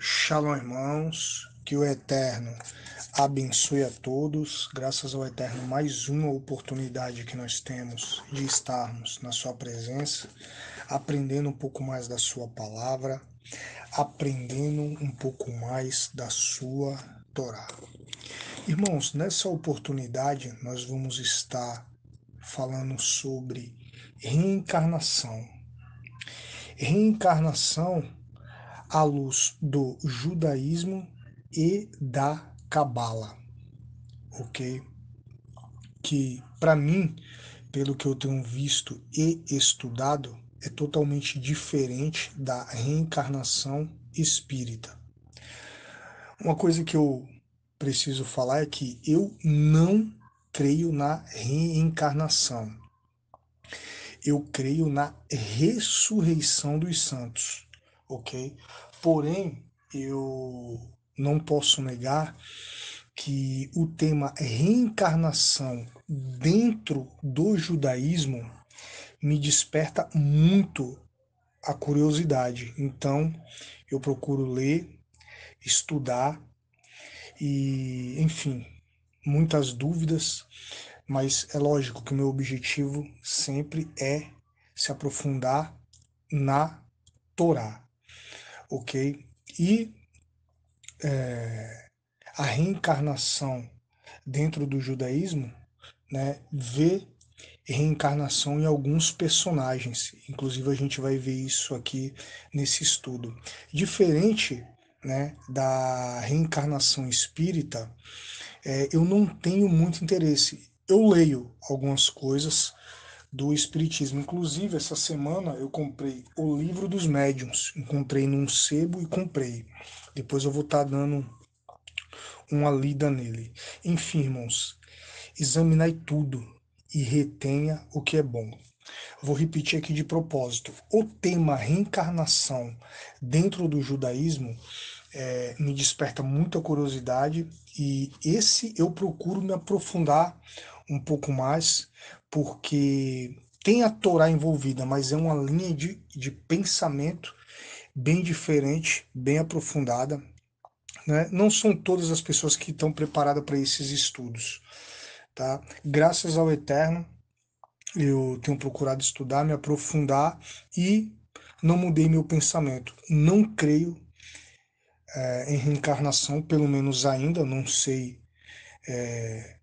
Shalom, irmãos. Que o Eterno abençoe a todos. Graças ao Eterno, mais uma oportunidade que nós temos de estarmos na Sua presença, aprendendo um pouco mais da Sua palavra, aprendendo um pouco mais da Sua Torá. Irmãos, nessa oportunidade, nós vamos estar falando sobre reencarnação. Reencarnação à luz do judaísmo e da cabala, ok? Que para mim, pelo que eu tenho visto e estudado, é totalmente diferente da reencarnação espírita. Uma coisa que eu preciso falar é que eu não creio na reencarnação. Eu creio na ressurreição dos santos ok? Porém, eu não posso negar que o tema reencarnação dentro do judaísmo me desperta muito a curiosidade. Então, eu procuro ler, estudar e, enfim, muitas dúvidas, mas é lógico que o meu objetivo sempre é se aprofundar na Torá, ok? E é, a reencarnação dentro do judaísmo né, vê reencarnação em alguns personagens. Inclusive a gente vai ver isso aqui nesse estudo. Diferente né, da reencarnação espírita, é, eu não tenho muito interesse. Eu leio algumas coisas do Espiritismo. Inclusive, essa semana eu comprei o Livro dos Médiuns. Encontrei num sebo e comprei. Depois eu vou estar tá dando uma lida nele. Enfim, irmãos, examinai tudo e retenha o que é bom. Vou repetir aqui de propósito. O tema reencarnação dentro do judaísmo é, me desperta muita curiosidade e esse eu procuro me aprofundar um pouco mais porque tem a Torá envolvida, mas é uma linha de, de pensamento bem diferente, bem aprofundada. Né? Não são todas as pessoas que estão preparadas para esses estudos. Tá? Graças ao Eterno, eu tenho procurado estudar, me aprofundar e não mudei meu pensamento. Não creio é, em reencarnação, pelo menos ainda, não sei é,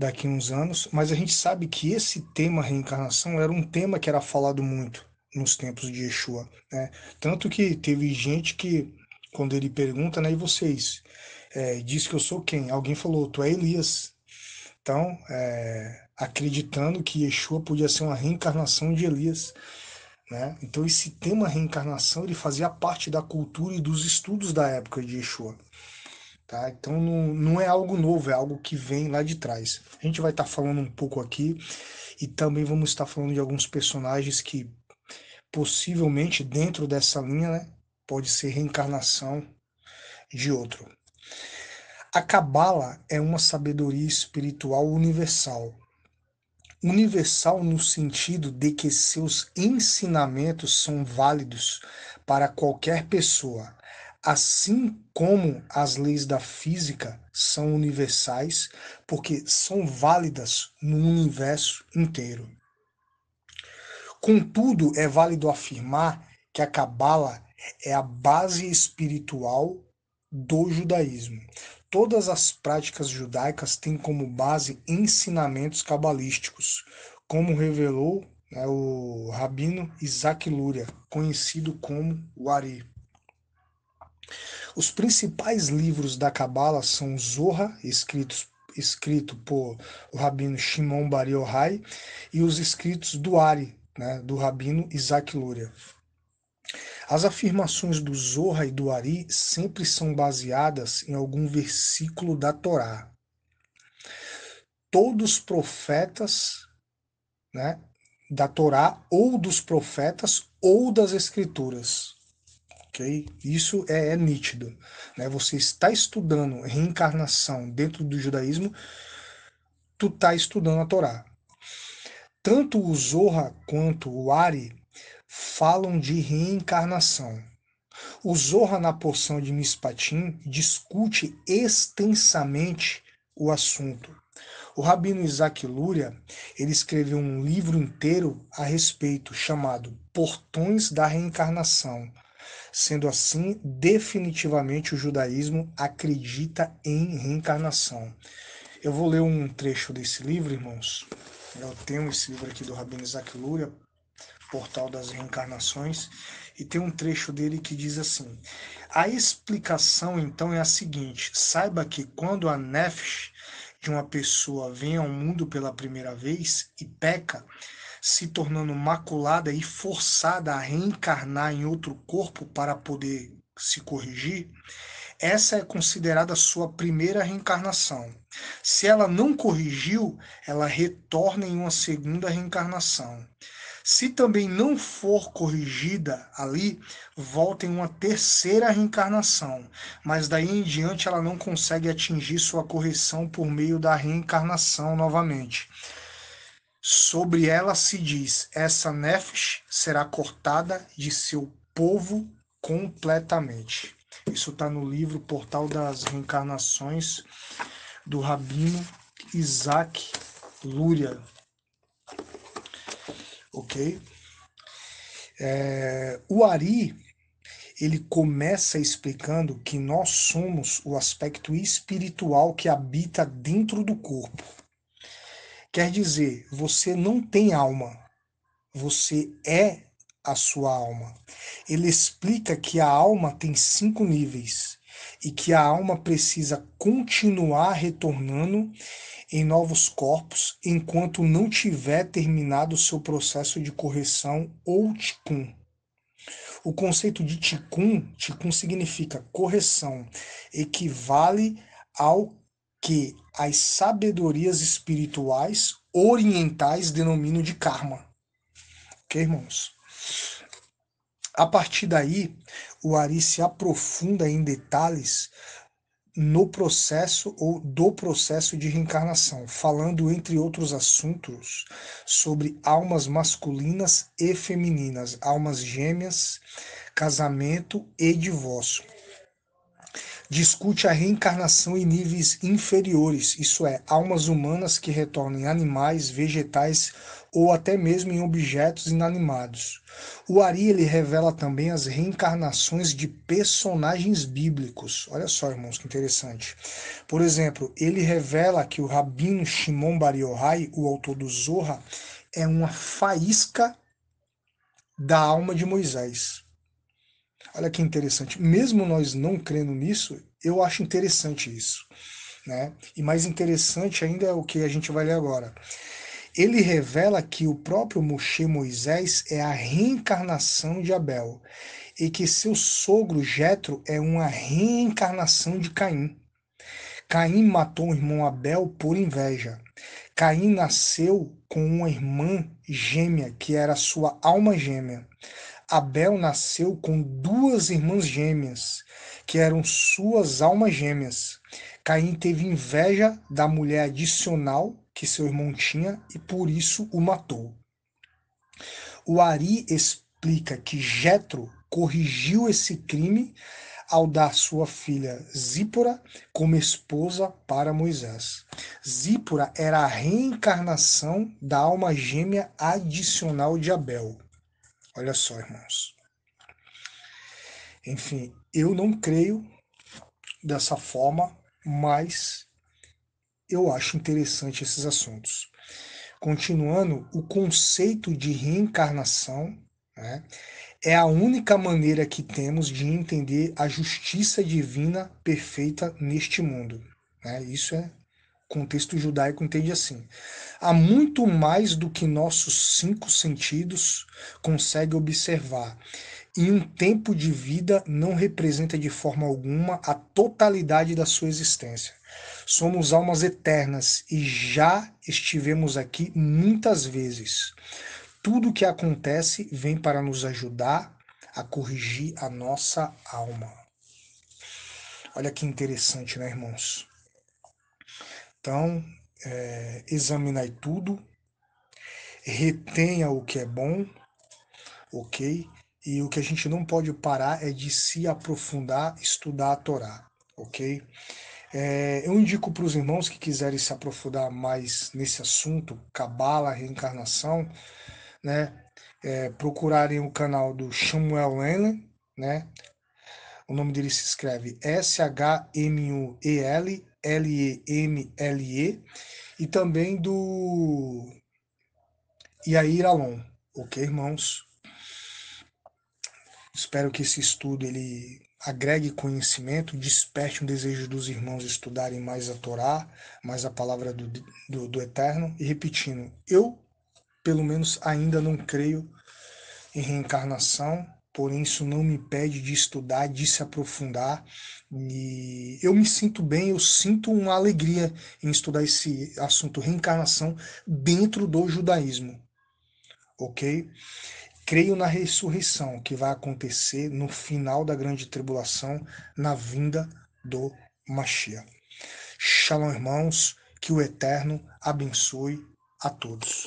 daqui a uns anos, mas a gente sabe que esse tema reencarnação era um tema que era falado muito nos tempos de Yeshua, né? Tanto que teve gente que quando ele pergunta, né, e vocês, é, diz que eu sou quem? Alguém falou, tu é Elias. Então, é, acreditando que Yeshua podia ser uma reencarnação de Elias. Né? Então, esse tema reencarnação ele fazia parte da cultura e dos estudos da época de Yeshua. Tá? Então não, não é algo novo, é algo que vem lá de trás. A gente vai estar tá falando um pouco aqui e também vamos estar tá falando de alguns personagens que possivelmente dentro dessa linha né, pode ser reencarnação de outro. A Cabala é uma sabedoria espiritual universal. Universal no sentido de que seus ensinamentos são válidos para qualquer pessoa, Assim como as leis da física são universais, porque são válidas no universo inteiro. Contudo, é válido afirmar que a Cabala é a base espiritual do judaísmo. Todas as práticas judaicas têm como base ensinamentos cabalísticos, como revelou né, o rabino Isaac Luria, conhecido como o Ari. Os principais livros da Cabala são Zohar, escritos, escrito por o rabino Shimon Bar Yochai, e os escritos do Ari, né, do rabino Isaac Luria. As afirmações do Zohar e do Ari sempre são baseadas em algum versículo da Torá. Todos os profetas né, da Torá ou dos profetas ou das escrituras. Isso é, é nítido. Né? Você está estudando reencarnação dentro do judaísmo, tu está estudando a Torá. Tanto o Zohar quanto o Ari falam de reencarnação. O Zohar, na porção de Mispatim, discute extensamente o assunto. O Rabino Isaac Luria, ele escreveu um livro inteiro a respeito, chamado Portões da Reencarnação, Sendo assim, definitivamente o judaísmo acredita em reencarnação. Eu vou ler um trecho desse livro, irmãos. Eu tenho esse livro aqui do Rabino Isaac Luria, Portal das Reencarnações, e tem um trecho dele que diz assim: A explicação então é a seguinte: saiba que quando a nefesh de uma pessoa vem ao mundo pela primeira vez e peca, se tornando maculada e forçada a reencarnar em outro corpo para poder se corrigir, essa é considerada sua primeira reencarnação. Se ela não corrigiu, ela retorna em uma segunda reencarnação. Se também não for corrigida ali, volta em uma terceira reencarnação, mas daí em diante ela não consegue atingir sua correção por meio da reencarnação novamente. Sobre ela se diz: essa nefesh será cortada de seu povo completamente. Isso está no livro Portal das Reencarnações, do Rabino Isaac Luria. Ok? É, o Ari, ele começa explicando que nós somos o aspecto espiritual que habita dentro do corpo Quer dizer, você não tem alma, você é a sua alma. Ele explica que a alma tem cinco níveis e que a alma precisa continuar retornando em novos corpos enquanto não tiver terminado o seu processo de correção ou ticum. O conceito de ticum, ticum significa correção, equivale ao que as sabedorias espirituais orientais denominam de karma. Ok, irmãos? A partir daí, o Ari se aprofunda em detalhes no processo ou do processo de reencarnação, falando, entre outros assuntos, sobre almas masculinas e femininas, almas gêmeas, casamento e divórcio discute a reencarnação em níveis inferiores, isso é, almas humanas que retornam em animais, vegetais ou até mesmo em objetos inanimados. O Ari ele revela também as reencarnações de personagens bíblicos. Olha só, irmãos, que interessante. Por exemplo, ele revela que o rabino Shimon Bar Yohai, o autor do Zohar, é uma faísca da alma de Moisés. Olha que interessante. Mesmo nós não crendo nisso, eu acho interessante isso. Né? E mais interessante ainda é o que a gente vai ler agora. Ele revela que o próprio Moshe Moisés é a reencarnação de Abel e que seu sogro Jetro é uma reencarnação de Caim. Caim matou o irmão Abel por inveja. Caim nasceu com uma irmã gêmea que era sua alma gêmea. Abel nasceu com duas irmãs gêmeas, que eram suas almas gêmeas. Caim teve inveja da mulher adicional que seu irmão tinha e por isso o matou. O Ari explica que Jetro corrigiu esse crime ao dar sua filha Zípora como esposa para Moisés. Zípora era a reencarnação da alma gêmea adicional de Abel. Olha só, irmãos. Enfim, eu não creio dessa forma, mas eu acho interessante esses assuntos. Continuando, o conceito de reencarnação né, é a única maneira que temos de entender a justiça divina perfeita neste mundo. Né? Isso é contexto judaico entende assim: há muito mais do que nossos cinco sentidos conseguem observar. E um tempo de vida não representa de forma alguma a totalidade da sua existência. Somos almas eternas e já estivemos aqui muitas vezes. Tudo que acontece vem para nos ajudar a corrigir a nossa alma. Olha que interessante, né, irmãos? Então, é, examinai tudo, retenha o que é bom, ok? E o que a gente não pode parar é de se aprofundar, estudar a Torá, ok? É, eu indico para os irmãos que quiserem se aprofundar mais nesse assunto, cabala, reencarnação, né? É, procurarem o canal do Samuel Lennon, né? O nome dele se escreve S-H-M-U-E-L, L-E-M-L-E, e também do Yair Alon, ok, irmãos? Espero que esse estudo ele agregue conhecimento, desperte um desejo dos irmãos estudarem mais a Torá, mais a palavra do, do, do, Eterno. E repetindo, eu, pelo menos, ainda não creio em reencarnação, porém isso não me impede de estudar, de se aprofundar. E eu me sinto bem, eu sinto uma alegria em estudar esse assunto reencarnação dentro do judaísmo. OK? Creio na ressurreição que vai acontecer no final da grande tribulação, na vinda do Mashiach. Shalom, irmãos, que o Eterno abençoe a todos.